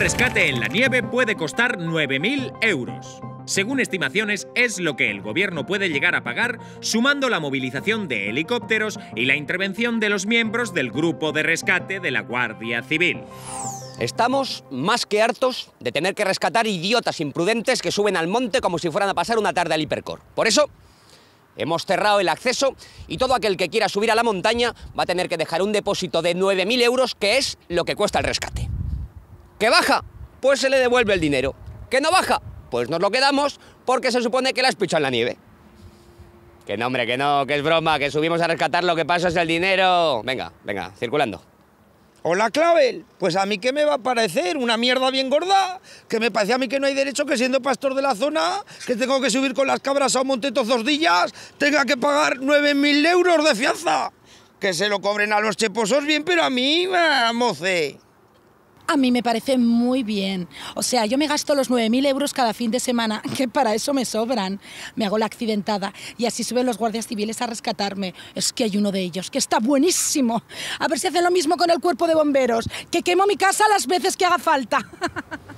rescate en la nieve puede costar 9.000 euros. Según estimaciones, es lo que el gobierno puede llegar a pagar sumando la movilización de helicópteros y la intervención de los miembros del grupo de rescate de la Guardia Civil. Estamos más que hartos de tener que rescatar idiotas imprudentes que suben al monte como si fueran a pasar una tarde al hipercor. Por eso, hemos cerrado el acceso y todo aquel que quiera subir a la montaña va a tener que dejar un depósito de 9.000 euros, que es lo que cuesta el rescate. Que baja, pues se le devuelve el dinero. Que no baja, pues nos lo quedamos porque se supone que la has pichado en la nieve. Que no, hombre, que no, que es broma, que subimos a rescatar lo que pasa es el dinero. Venga, venga, circulando. Hola, Clavel. Pues a mí qué me va a parecer, una mierda bien gorda, que me parece a mí que no hay derecho que siendo pastor de la zona, que tengo que subir con las cabras a un monteto días, tenga que pagar 9.000 euros de fianza. Que se lo cobren a los cheposos bien, pero a mí, moce a mí me parece muy bien. O sea, yo me gasto los 9.000 euros cada fin de semana, que para eso me sobran. Me hago la accidentada y así suben los guardias civiles a rescatarme. Es que hay uno de ellos que está buenísimo. A ver si hacen lo mismo con el cuerpo de bomberos, que quemo mi casa las veces que haga falta.